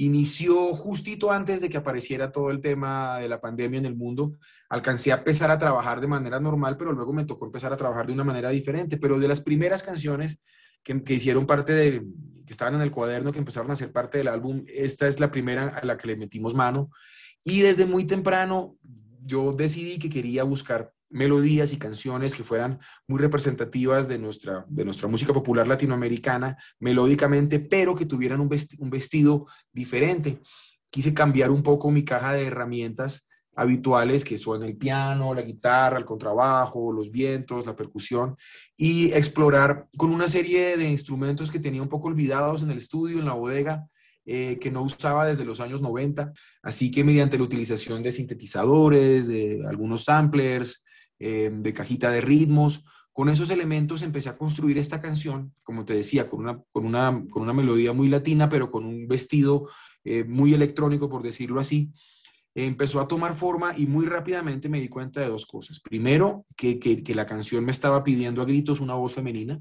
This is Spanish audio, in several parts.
Inició justito antes de que apareciera todo el tema de la pandemia en el mundo. Alcancé a empezar a trabajar de manera normal, pero luego me tocó empezar a trabajar de una manera diferente. Pero de las primeras canciones que, que hicieron parte de, que estaban en el cuaderno, que empezaron a ser parte del álbum, esta es la primera a la que le metimos mano. Y desde muy temprano yo decidí que quería buscar melodías y canciones que fueran muy representativas de nuestra, de nuestra música popular latinoamericana, melódicamente, pero que tuvieran un, vestido, diferente. Quise cambiar un poco mi caja de herramientas habituales que son el piano, la guitarra, el contrabajo, los vientos, la percusión y explorar con una serie de instrumentos que tenía un poco olvidados en el estudio, en la bodega, eh, que no usaba desde los años 90. Así que mediante la utilización de sintetizadores, de algunos samplers, eh, de cajita de ritmos. Con esos elementos empecé a construir esta canción, como te decía, con una, con con una melodía muy latina, pero con un vestido eh, muy electrónico, por decirlo así. Empezó a tomar forma y muy rápidamente me di cuenta de dos cosas. Primero, que, la canción me estaba pidiendo a gritos una voz femenina.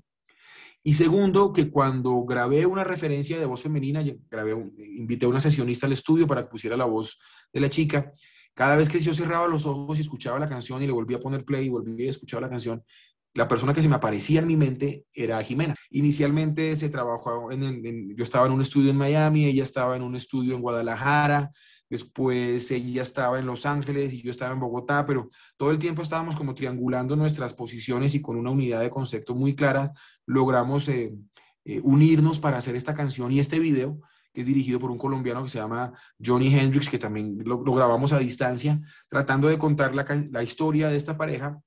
Y segundo, que cuando grabé una referencia de voz femenina, grabé, invité a una sesionista al estudio para que pusiera la voz de la chica. Cada vez que yo cerraba los ojos y escuchaba la canción y le volvía a poner play y volvía a escuchar la canción, la persona que se me aparecía en mi mente era Jimena. Inicialmente se trabajó en, yo estaba en un estudio en Miami, ella estaba en un estudio en Guadalajara, después ella estaba en Los Ángeles y yo estaba en Bogotá, pero todo el tiempo estábamos como triangulando nuestras posiciones y con una unidad de concepto muy clara logramos eh, eh, unirnos para hacer esta canción y este video que es dirigido por un colombiano que se llama Johnny Hendrix, que también lo, grabamos a distancia, tratando de contar la, la, historia de esta pareja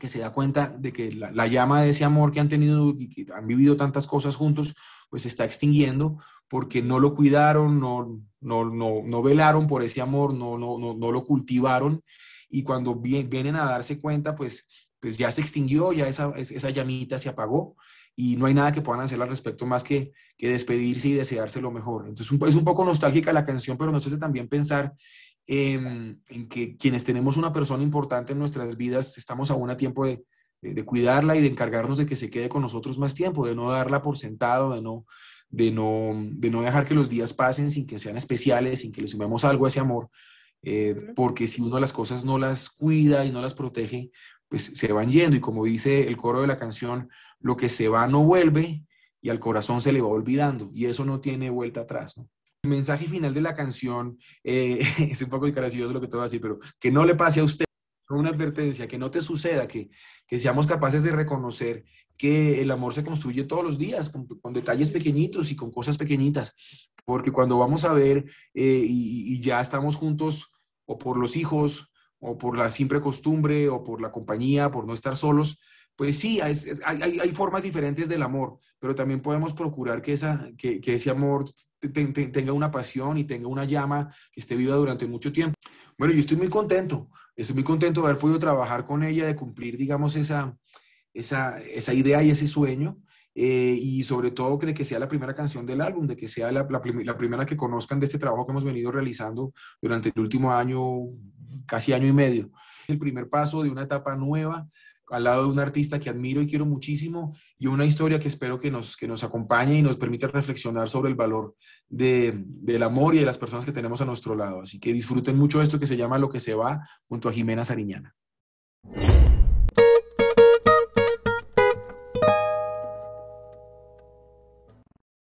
que se da cuenta de que la, llama de ese amor que han tenido y que han vivido tantas cosas juntos, pues se está extinguiendo porque no lo cuidaron, no, no, no, velaron por ese amor, no, no, no, no lo cultivaron. Y cuando vienen a darse cuenta, pues pues ya se extinguió, ya esa, llamita se apagó y no hay nada que puedan hacer al respecto más que, que despedirse y desearse lo mejor. Entonces es un poco nostálgica la canción, pero nos hace también pensar en, que quienes tenemos una persona importante en nuestras vidas estamos aún a tiempo de, cuidarla y de encargarnos de que se quede con nosotros más tiempo, de no darla por sentado, de no, no, de no dejar que los días pasen sin que sean especiales, sin que le sumemos algo a ese amor, eh, porque si uno las cosas no las cuida y no las protege, pues se van yendo y como dice el coro de la canción, lo que se va no vuelve y al corazón se le va olvidando y eso no tiene vuelta atrás. El mensaje final de la canción eh, es un poco es lo que te voy decir, pero que no le pase a usted una advertencia, que no te suceda, que, que seamos capaces de reconocer que el amor se construye todos los días, con, detalles pequeñitos y con cosas pequeñitas, porque cuando vamos a ver eh, y, y ya estamos juntos o por los hijos, o por la simple costumbre, o por la compañía, por no estar solos, pues sí, hay, formas diferentes del amor, pero también podemos procurar que, esa, ese amor tenga una pasión y tenga una llama que esté viva durante mucho tiempo. Bueno, yo estoy muy contento, estoy muy contento de haber podido trabajar con ella, de cumplir, digamos, esa, esa idea y ese sueño. Eh, y sobre todo de que sea la primera canción del álbum, de que sea la, primera que conozcan de este trabajo que hemos venido realizando durante el último año, casi año y medio. El primer paso de una etapa nueva al lado de un artista que admiro y quiero muchísimo y una historia que espero que nos, que nos acompañe y nos permita reflexionar sobre el valor de, del amor y de las personas que tenemos a nuestro lado. Así que disfruten mucho esto que se llama Lo que se va junto a Jimena Sariñana.